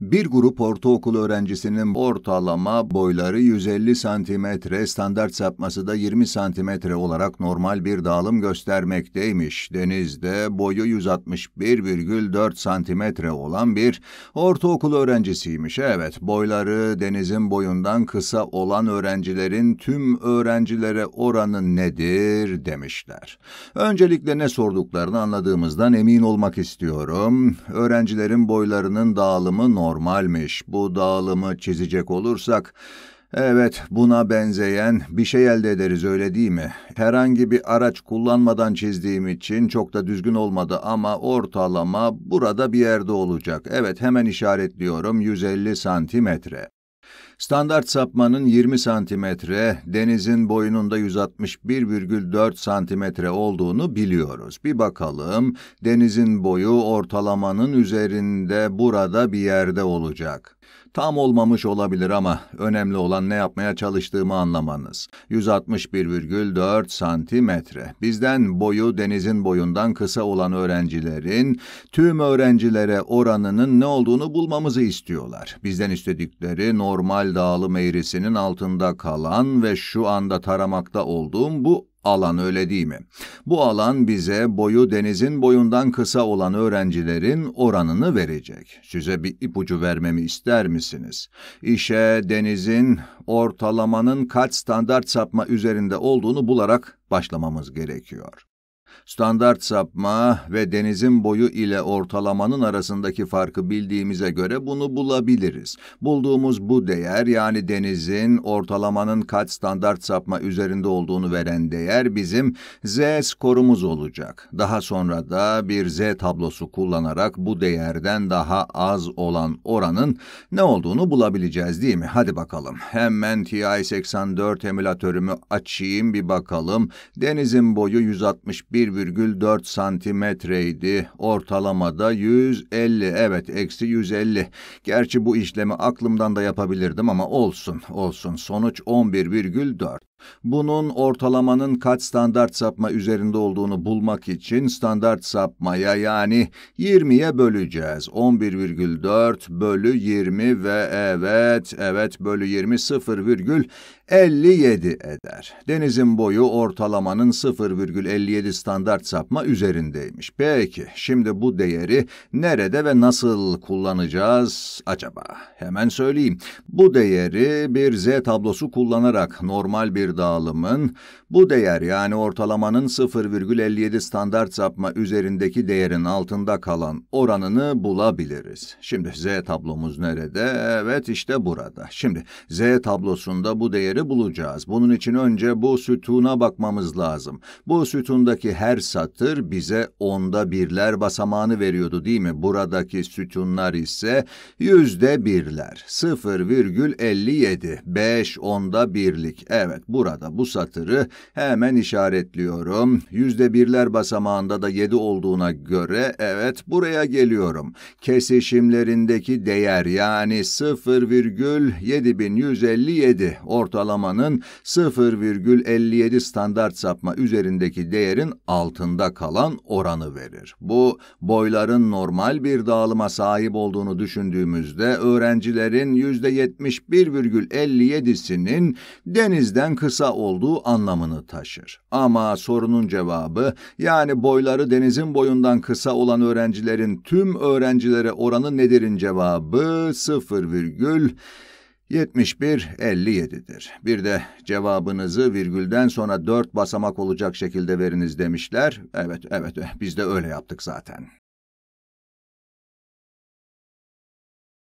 Bir grup ortaokul öğrencisinin ortalama boyları 150 santimetre, standart sapması da 20 santimetre olarak normal bir dağılım göstermekteymiş. Deniz'de boyu 161,4 santimetre olan bir ortaokul öğrencisiymiş. Evet, boyları denizin boyundan kısa olan öğrencilerin tüm öğrencilere oranı nedir demişler. Öncelikle ne sorduklarını anladığımızdan emin olmak istiyorum. Öğrencilerin boylarının dağılımı normal normalmiş. Bu dağılımı çizecek olursak Evet, buna benzeyen bir şey elde ederiz öyle değil mi? Herhangi bir araç kullanmadan çizdiğim için çok da düzgün olmadı ama ortalama burada bir yerde olacak. Evet, hemen işaretliyorum 150 santimetre. Standart sapmanın 20 santimetre, denizin boyununda 161,4 santimetre olduğunu biliyoruz. Bir bakalım, denizin boyu ortalamanın üzerinde burada bir yerde olacak. Tam olmamış olabilir ama önemli olan ne yapmaya çalıştığımı anlamanız. 161,4 santimetre. Bizden boyu denizin boyundan kısa olan öğrencilerin tüm öğrencilere oranının ne olduğunu bulmamızı istiyorlar. Bizden istedikleri normal Kemal Dağlı meyrisinin altında kalan ve şu anda taramakta olduğum bu alan öyle değil mi? Bu alan bize boyu denizin boyundan kısa olan öğrencilerin oranını verecek. Size bir ipucu vermemi ister misiniz? İşe denizin ortalamanın kaç standart sapma üzerinde olduğunu bularak başlamamız gerekiyor standart sapma ve denizin boyu ile ortalamanın arasındaki farkı bildiğimize göre bunu bulabiliriz. Bulduğumuz bu değer yani denizin ortalamanın kaç standart sapma üzerinde olduğunu veren değer bizim Z skorumuz olacak. Daha sonra da bir Z tablosu kullanarak bu değerden daha az olan oranın ne olduğunu bulabileceğiz değil mi? Hadi bakalım. Hemen TI-84 emülatörümü açayım bir bakalım. Denizin boyu 161 1,4 santimetreydi. Ortalamada 150. Evet eksi 150. Gerçi bu işlemi aklımdan da yapabilirdim ama olsun olsun. Sonuç 11,4. Bunun ortalamanın kaç standart sapma üzerinde olduğunu bulmak için standart sapmaya yani 20'ye böleceğiz. 11,4 bölü 20 ve evet, evet bölü 20 0,57 eder. Denizin boyu ortalamanın 0,57 standart sapma üzerindeymiş. Peki, şimdi bu değeri nerede ve nasıl kullanacağız acaba? Hemen söyleyeyim. Bu değeri bir Z tablosu kullanarak normal bir bir dağılımın bu değer yani ortalamanın 0,57 standart sapma üzerindeki değerin altında kalan oranını bulabiliriz. Şimdi Z tablomuz nerede? Evet işte burada. Şimdi Z tablosunda bu değeri bulacağız. Bunun için önce bu sütuna bakmamız lazım. Bu sütundaki her satır bize onda birler basamağını veriyordu değil mi? Buradaki sütunlar ise yüzde birler. 0,57. 5 onda birlik. Evet bu burada bu satırı hemen işaretliyorum. Yüzde birler basamağında da 7 olduğuna göre evet buraya geliyorum. Kesişimlerindeki değer yani 0,7157 ortalamanın 0,57 standart sapma üzerindeki değerin altında kalan oranı verir. Bu boyların normal bir dağılıma sahip olduğunu düşündüğümüzde öğrencilerin %71,57'sinin denizden kısa olduğu anlamını taşır. Ama sorunun cevabı yani boyları denizin boyundan kısa olan öğrencilerin tüm öğrencilere oranı nedirin cevabı 0,7157'dir. Bir de cevabınızı virgülden sonra dört basamak olacak şekilde veriniz demişler. Evet, evet, biz de öyle yaptık zaten.